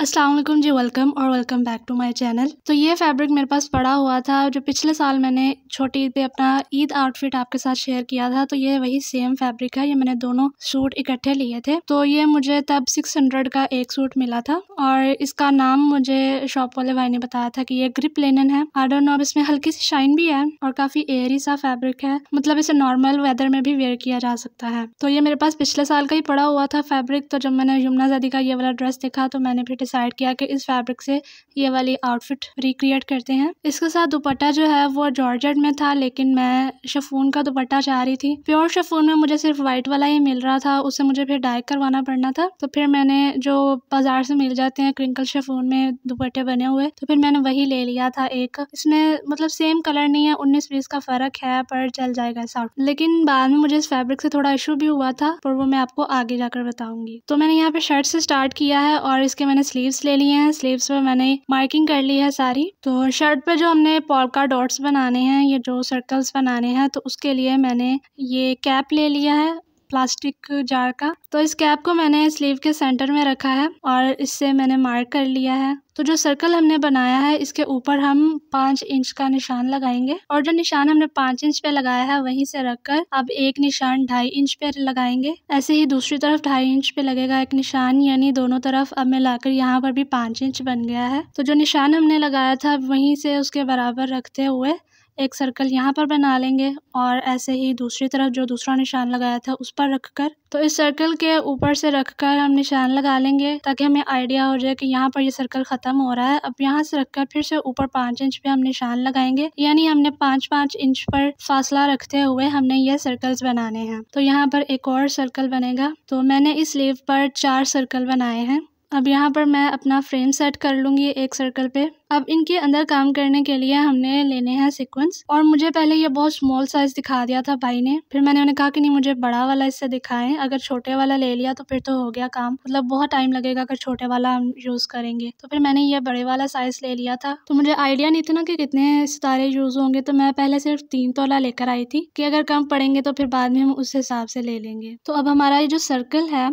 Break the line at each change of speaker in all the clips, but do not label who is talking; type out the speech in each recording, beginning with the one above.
Aslam ji welcome और welcome back to my channel तो ये फैब्रिक मेरे पास पड़ा हुआ था जो पिछले साल मैंने छोटी ईद पे अपना ईद आउटफिट आपके साथ शेयर किया था तो ये वही सेम फैब्रिक है ये मैंने दोनों सूट इकट्ठे लिए थे तो ये मुझे तब 600 का एक सूट मिला था और इसका नाम मुझे शॉप वाले भाई ने बताया था कि ये ग्रिप लेनन है आई डोंट इसमें हल्की सी शाइन भी है और काफ़ी एयरी सा फैब्रिक है मतलब इसे नॉर्मल वेदर में भी वेयर किया जा सकता है तो ये मेरे पास पिछले साल का ही पड़ा हुआ था फैब्रिक तो जब मैंने यमुना जदी का ये वाला ड्रेस देखा तो मैंने फिर डिसाइड किया कि इस फैब्रिक से ये वाली आउटफिट रिक्रिएट करते हैं इसके साथ दुपट्टा जो है वो जॉर्जेट में था लेकिन मैं शफून का दुपट्टा चाह रही थी प्योर शफून में मुझे सिर्फ वाइट वाला ही मिल रहा था उसे मुझे फिर डाइक करवाना पड़ना था तो फिर मैंने जो बाजार से मिल जाते हैं क्रिंकल शफून में दुपट्टे बने हुए तो फिर मैंने वही ले लिया था एक इसमें मतलब सेम कलर नहीं है उन्नीस बीस का फर्क है पर चल जाएगा इस लेकिन बाद में मुझे इस फैब्रिक से थोड़ा इशू भी हुआ था पर वो मैं आपको आगे जाकर बताऊंगी तो मैंने यहाँ पे शर्ट से स्टार्ट किया है और इसके मैंने स्लीव्स ले लिए हैं स्लीव्स पे मैंने मार्किंग कर ली है सारी तो शर्ट पे जो हमने पॉलका डॉट्स बनाने हैं ये जो सर्कल्स बनाने हैं तो उसके लिए मैंने ये कैप ले लिया है प्लास्टिक जार का तो इस कैप को मैंने स्लीव के सेंटर में रखा है और इससे मैंने मार्क कर लिया है तो जो सर्कल हमने बनाया है इसके ऊपर हम पाँच इंच का निशान लगाएंगे और जो निशान हमने पाँच इंच पे लगाया है वहीं से रखकर अब एक निशान ढाई इंच पे लगाएंगे ऐसे ही दूसरी तरफ ढाई इंच पे लगेगा एक निशान यानी दोनों तरफ अब मैं लाकर यहाँ पर भी पाँच इंच बन गया है तो जो निशान हमने लगाया था वहीं से उसके बराबर रखते हुए एक सर्कल यहाँ पर बना लेंगे और ऐसे ही दूसरी तरफ जो दूसरा निशान लगाया था उस पर रख कर तो इस सर्कल के ऊपर से रख कर हम निशान लगा लेंगे ताकि हमें आइडिया हो जाए कि यहाँ पर ये सर्कल ख़त्म हो रहा है अब यहाँ से रखकर फिर से ऊपर पांच इंच पे हम निशान लगाएंगे यानी हमने पांच पांच इंच पर फासला रखते हुए हमने ये सर्कल्स बनाने हैं तो यहाँ पर एक और सर्कल बनेगा तो मैंने इस स्लीव पर चार सर्कल बनाए हैं अब यहाँ पर मैं अपना फ्रेम सेट कर लूँगी एक सर्कल पे अब इनके अंदर काम करने के लिए हमने लेने हैं सीक्वेंस और मुझे पहले ये बहुत स्मॉल साइज दिखा दिया था भाई ने फिर मैंने उन्हें कहा कि नहीं मुझे बड़ा वाला इससे दिखाएं अगर छोटे वाला ले लिया तो फिर तो हो गया काम मतलब बहुत टाइम लगेगा अगर छोटे वाला हम यूज़ करेंगे तो फिर मैंने ये बड़े वाला साइज ले लिया था तो मुझे आइडिया नहीं था ना कि कितने सितारे यूज़ होंगे तो मैं पहले सिर्फ तीन तोला लेकर आई थी कि अगर कम पड़ेंगे तो फिर बाद में हम उस हिसाब से ले लेंगे तो अब हमारा ये जो सर्कल है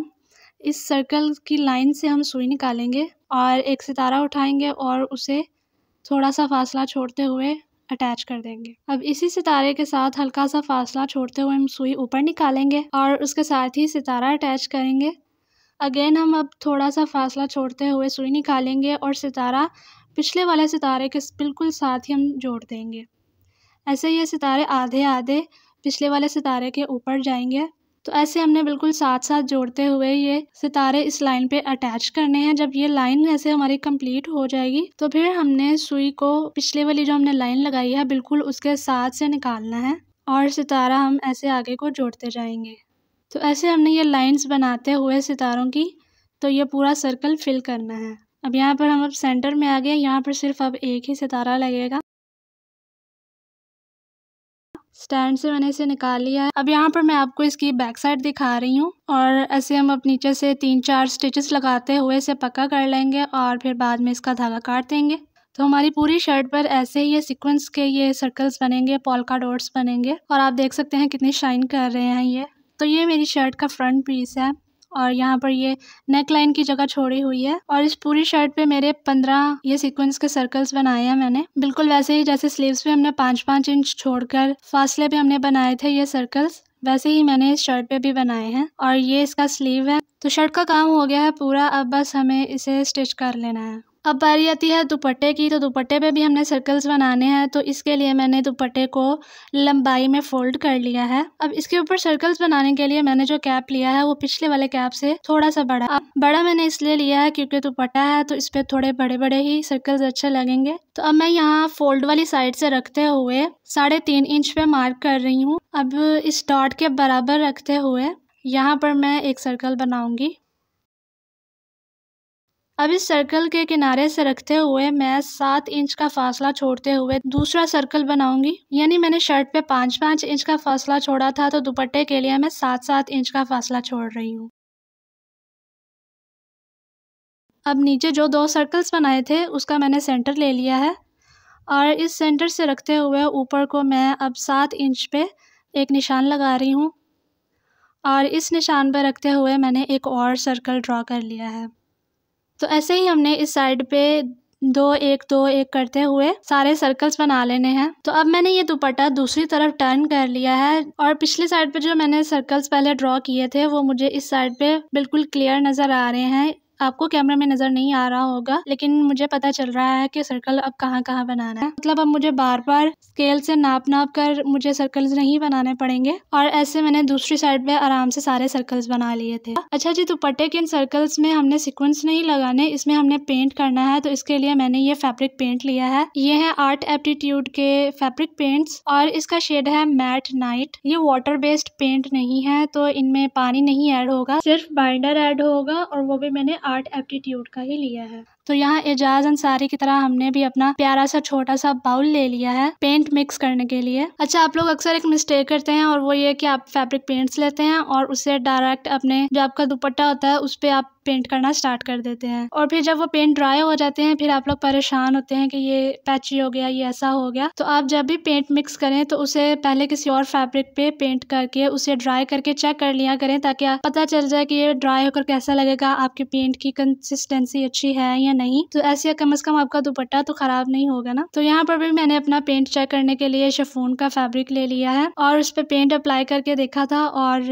इस सर्कल की लाइन से हम सुई निकालेंगे और एक सितारा उठाएंगे और उसे थोड़ा सा फासला छोड़ते हुए अटैच कर देंगे अब इसी सितारे के साथ हल्का सा फासला छोड़ते हुए हम सुई ऊपर निकालेंगे और उसके साथ ही सितारा अटैच करेंगे अगेन हम अब थोड़ा सा फासला छोड़ते हुए सुई निकालेंगे और सितारा पिछले वाले सितारे के बिल्कुल साथ ही हम जोड़ देंगे ऐसे ये सितारे आधे आधे पिछले वाले सितारे के ऊपर जाएंगे तो ऐसे हमने बिल्कुल साथ साथ जोड़ते हुए ये सितारे इस लाइन पे अटैच करने हैं जब ये लाइन ऐसे हमारी कंप्लीट हो जाएगी तो फिर हमने सुई को पिछले वाली जो हमने लाइन लगाई है बिल्कुल उसके साथ से निकालना है और सितारा हम ऐसे आगे को जोड़ते जाएंगे तो ऐसे हमने ये लाइंस बनाते हुए सितारों की तो ये पूरा सर्कल फिल करना है अब यहाँ पर हम अब सेंटर में आ गए यहाँ पर सिर्फ अब एक ही सितारा लगेगा स्टैंड से मैंने इसे निकाल लिया है अब यहाँ पर मैं आपको इसकी बैक साइड दिखा रही हूँ और ऐसे हम अब नीचे से तीन चार स्टिचेस लगाते हुए इसे पक्का कर लेंगे और फिर बाद में इसका धागा काट देंगे तो हमारी पूरी शर्ट पर ऐसे ही ये सिक्वेंस के ये सर्कल्स बनेंगे पॉलका डोट्स बनेंगे और आप देख सकते हैं कितनी शाइन कर रहे हैं ये तो ये मेरी शर्ट का फ्रंट पीस है और यहाँ पर ये नेक लाइन की जगह छोड़ी हुई है और इस पूरी शर्ट पे मेरे पंद्रह ये सीक्वेंस के सर्कल्स बनाए हैं मैंने बिल्कुल वैसे ही जैसे स्लीव्स पे हमने पाँच पाँच इंच छोड़कर फासले पे हमने बनाए थे ये सर्कल्स वैसे ही मैंने इस शर्ट पे भी बनाए हैं और ये इसका स्लीव है तो शर्ट का काम हो गया है पूरा अब बस हमें इसे स्टिच कर लेना है अब बारी आती है दुपट्टे की तो दुपट्टे पे भी हमने सर्कल्स बनाने हैं तो इसके लिए मैंने दुपट्टे को लंबाई में फोल्ड कर लिया है अब इसके ऊपर सर्कल्स बनाने के लिए मैंने जो कैप लिया है वो पिछले वाले कैप से थोड़ा सा बड़ा अब बड़ा मैंने इसलिए लिया है क्योंकि दुपट्टा है तो इस पर थोड़े बड़े बड़े ही सर्कल्स अच्छे लगेंगे तो अब मैं यहाँ फोल्ड वाली साइड से रखते हुए साढ़े तीन इंच पे मार्क कर रही हूँ अब इस डॉट के बराबर रखते हुए यहाँ पर मैं एक सर्कल बनाऊंगी अब इस सर्कल के किनारे से रखते हुए मैं सात इंच का फासला छोड़ते हुए दूसरा सर्कल बनाऊंगी यानी मैंने शर्ट पे पाँच पाँच इंच का फासला छोड़ा था तो दुपट्टे के लिए मैं सात सात इंच का फासला छोड़ रही हूँ अब नीचे जो दो सर्कल्स बनाए थे उसका मैंने सेंटर ले लिया है और इस सेंटर से रखते हुए ऊपर को मैं अब सात इंच पे एक निशान लगा रही हूँ और इस निशान पर रखते हुए मैंने एक और सर्कल ड्रा कर लिया है तो ऐसे ही हमने इस साइड पे दो एक दो एक करते हुए सारे सर्कल्स बना लेने हैं तो अब मैंने ये दुपट्टा दूसरी तरफ टर्न कर लिया है और पिछली साइड पे जो मैंने सर्कल्स पहले ड्रॉ किए थे वो मुझे इस साइड पे बिल्कुल क्लियर नज़र आ रहे हैं आपको कैमरा में नज़र नहीं आ रहा होगा लेकिन मुझे पता चल रहा है कि सर्कल अब कहाँ कहाँ बनाना है मतलब अब मुझे बार बार स्केल से नाप नाप कर मुझे सर्कल्स नहीं बनाने पड़ेंगे और ऐसे मैंने दूसरी साइड पे आराम से सारे सर्कल्स बना लिए थे अच्छा जी दुपट्टे के इन सर्कल्स में हमने सिक्वेंस नहीं लगाने इसमें हमने पेंट करना है तो इसके लिए मैंने ये फेब्रिक पेंट लिया है ये है आर्ट एप्टीट्यूड के फेब्रिक पेंट और इसका शेड है मैट नाइट ये वाटर बेस्ड पेंट नहीं है तो इनमें पानी नहीं एड होगा सिर्फ बाइंडर एड होगा और वो भी मैंने आर्ट एप्टीट्यूड का ही लिया है तो यहाँ एजाज अंसारी की तरह हमने भी अपना प्यारा सा छोटा सा बाउल ले लिया है पेंट मिक्स करने के लिए अच्छा आप लोग अक्सर एक मिस्टेक करते हैं और वो ये कि आप फैब्रिक पेंट्स लेते हैं और उसे डायरेक्ट अपने जो आपका दुपट्टा होता है उस पर आप पेंट करना स्टार्ट कर देते हैं और फिर जब वो पेंट ड्राई हो जाते हैं फिर आप लोग परेशान होते हैं कि ये पैची हो गया ये ऐसा हो गया तो आप जब भी पेंट मिक्स करें तो उसे पहले किसी और फैब्रिक पे पेंट करके उसे ड्राई करके चेक कर लिया करें ताकि पता चल जाए कि ये ड्राई होकर कैसा लगेगा आपके पेंट की कंसिस्टेंसी अच्छी है या नहीं तो ऐसे कम अज़ कम आपका दुपट्टा तो ख़राब नहीं होगा ना तो यहाँ पर भी मैंने अपना पेंट चेक करने के लिए शेफोन का फेब्रिक ले लिया है और उस पर पेंट अप्लाई करके देखा था और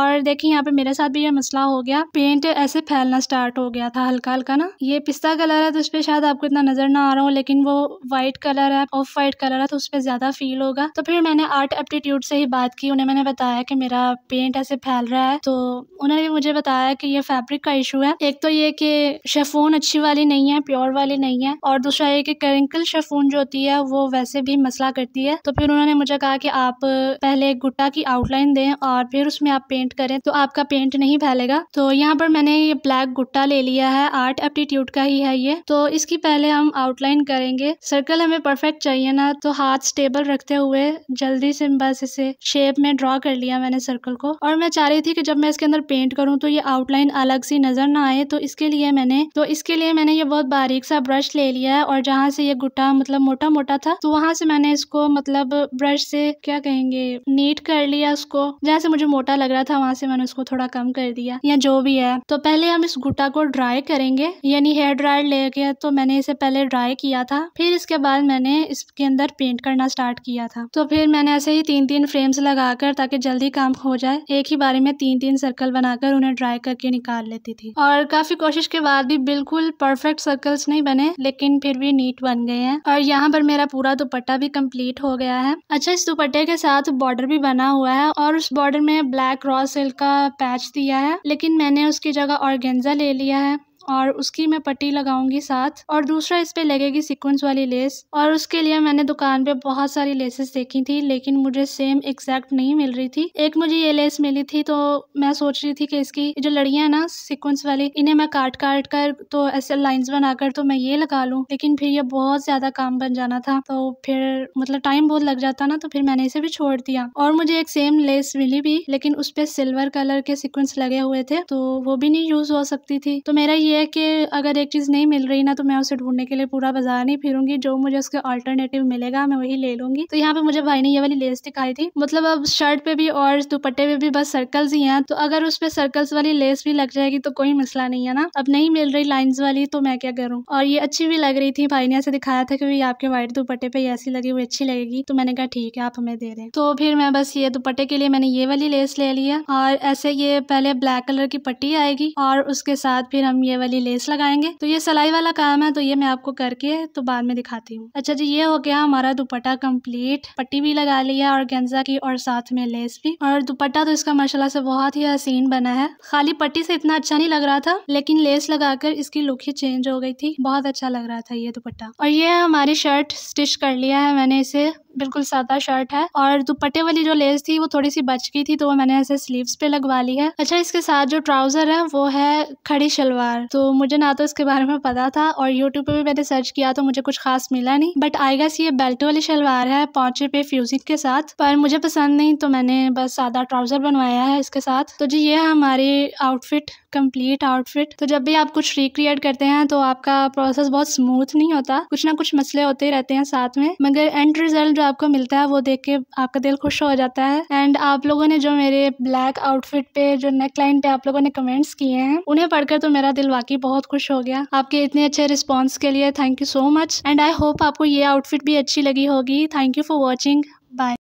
और देखिए यहाँ पे मेरे साथ भी ये मसला हो गया पेंट ऐसे फैलना स्टार्ट हो गया था हल्का हल्का ना ये पिस्ता कलर है तो उसपे शायद आपको इतना नज़र ना आ रहा हूँ लेकिन वो व्हाइट कलर है ऑफ वाइट कलर है तो उसपे ज़्यादा फील होगा तो फिर मैंने आर्ट एप्टीट्यूड से ही बात की उन्हें मैंने बताया कि मेरा पेंट ऐसे फैल रहा है तो उन्होंने भी मुझे बताया कि ये फैब्रिक का इशू है एक तो ये कि शेफोन अच्छी वाली वाले नहीं है प्योर वाले नहीं है और दूसरा ये कि क्रिंकल शेफून जो होती है वो वैसे भी मसला करती है तो फिर उन्होंने मुझे कहा कि आप पहले गुट्टा की आउटलाइन दें और फिर उसमें आप पेंट करें तो आपका पेंट नहीं फैलेगा तो यहाँ पर मैंने ये ब्लैक गुट्टा ले लिया है आर्ट एप्टीट्यूड का ही है ये तो इसकी पहले हम आउटलाइन करेंगे सर्कल हमें परफेक्ट चाहिए ना तो हाथ स्टेबल रखते हुए जल्दी से बस इसे शेप में ड्रॉ कर लिया मैंने सर्कल को और मैं चाह रही थी कि जब मैं इसके अंदर पेंट करूँ तो ये आउटलाइन अलग सी नजर ना आए तो इसके लिए मैंने तो इसके लिए मैंने मैंने ये बहुत बारीक सा ब्रश ले लिया है और जहाँ से ये गुटा मतलब मोटा मोटा था तो वहाँ से मैंने इसको मतलब ब्रश से क्या कहेंगे नीट कर लिया उसको जहाँ से मुझे मोटा लग रहा था वहाँ से मैंने उसको थोड़ा कम कर दिया या जो भी है तो पहले हम इस गुटा को ड्राई करेंगे यानी हेयर ड्रायर गया तो मैंने इसे पहले ड्राई किया था फिर इसके बाद मैंने इसके अंदर पेंट करना स्टार्ट किया था तो फिर मैंने ऐसे ही तीन तीन फ्रेम्स लगाकर ताकि जल्दी काम हो जाए एक ही बारे में तीन तीन सर्कल बनाकर उन्हें ड्राई करके निकाल लेती थी और काफी कोशिश के बाद भी बिल्कुल परफेक्ट परफेक्ट सर्कल्स नहीं बने लेकिन फिर भी नीट बन गए हैं और यहाँ पर मेरा पूरा दुपट्टा भी कंप्लीट हो गया है अच्छा इस दुपट्टे के साथ बॉर्डर भी बना हुआ है और उस बॉर्डर में ब्लैक रॉ सिल्क का पैच दिया है लेकिन मैंने उसकी जगह ऑर्गेन्जा ले लिया है और उसकी मैं पट्टी लगाऊंगी साथ और दूसरा इस पर लगेगी सीक्वेंस वाली लेस और उसके लिए मैंने दुकान पे बहुत सारी लेसेस देखी थी लेकिन मुझे सेम एग्जैक्ट नहीं मिल रही थी एक मुझे ये लेस मिली थी तो मैं सोच रही थी कि इसकी जो लड़ियाँ ना सीक्वेंस वाली इन्हें मैं काट काट कर तो ऐसे लाइन्स बनाकर तो मैं ये लगा लूँ लेकिन फिर ये बहुत ज़्यादा काम बन जाना था तो फिर मतलब टाइम बहुत लग जाता ना तो फिर मैंने इसे भी छोड़ दिया और मुझे एक सेम लेस मिली भी लेकिन उस पर सिल्वर कलर के सिक्वेंस लगे हुए थे तो वो भी नहीं यूज़ हो सकती थी तो मेरा ये ये है कि अगर एक चीज़ नहीं मिल रही ना तो मैं उसे ढूंढने के लिए पूरा बाजार नहीं फिरूंगी जो मुझे उसके अल्टरनेटिव मिलेगा मैं वही ले लूंगी तो यहाँ पे मुझे भाई ने ये वाली लेस दिखाई थी मतलब अब शर्ट पे भी और दुपट्टे पे भी बस सर्कल्स ही हैं तो अगर उस पर सर्कल्स वाली लेस भी लग जाएगी तो कोई मसला नहीं है ना अब नहीं मिल रही लाइन्स वाली तो मैं क्या करूँ और ये अच्छी भी लग रही थी भाई ने ऐसे दिखाया था कि आपके व्हाइट दुपट्टे पे ऐसी लगी हुई अच्छी लगेगी तो मैंने कहा ठीक है आप हमें दे रहे तो फिर मैं बस ये दुपट्टे के लिए मैंने ये वाली लेस ले लिया और ऐसे ये पहले ब्लैक कलर की पट्टी आएगी और उसके साथ फिर हम ये वाली लेस लगाएंगे तो ये सिलाई वाला काम है तो ये मैं आपको करके तो बाद में दिखाती हूँ अच्छा जी ये हो गया हमारा दुपट्टा कम्प्लीट पट्टी भी लगा लिया और गेंजा की और साथ में लेस भी और दुपट्टा तो इसका माशाला से बहुत ही हसीन बना है खाली पट्टी से इतना अच्छा नहीं लग रहा था लेकिन लेस लगाकर इसकी लुक ही चेंज हो गई थी बहुत अच्छा लग रहा था ये दुपट्टा और ये हमारी शर्ट स्टिच कर लिया है मैंने इसे बिल्कुल सादा शर्ट है और दुपट्टे वाली जो लेस थी वो थोड़ी सी बच गई थी तो वो मैंने ऐसे स्लीव्स पे लगवा ली है अच्छा इसके साथ जो ट्राउजर है वो है खड़ी शलवार तो मुझे ना तो इसके बारे में पता था और यूट्यूब पे भी मैंने सर्च किया तो मुझे कुछ खास मिला नहीं बट आई गेस ये बेल्ट वाली शलवार है पौचे पे फ्यूजिंग के साथ पर मुझे पसंद नहीं तो मैंने बस सादा ट्राउजर बनवाया है इसके साथ तो जी ये है हमारी आउटफिट कम्प्लीट आउटफिट तो जब भी आप कुछ रिक्रिएट करते हैं तो आपका प्रोसेस बहुत स्मूथ नहीं होता कुछ ना कुछ मसले होते रहते हैं साथ में मगर एंड रिजल्ट जो आपको मिलता है वो देख के आपका दिल खुश हो जाता है एंड आप लोगों ने जो मेरे ब्लैक आउटफिट पे जो नेक लाइन पे आप लोगों ने कमेंट्स किए हैं उन्हें पढ़कर तो मेरा दिल वाकई बहुत खुश हो गया आपके इतने अच्छे रिस्पॉन्स के लिए thank you so much and I hope आपको ये आउटफिट भी अच्छी लगी होगी thank you for watching bye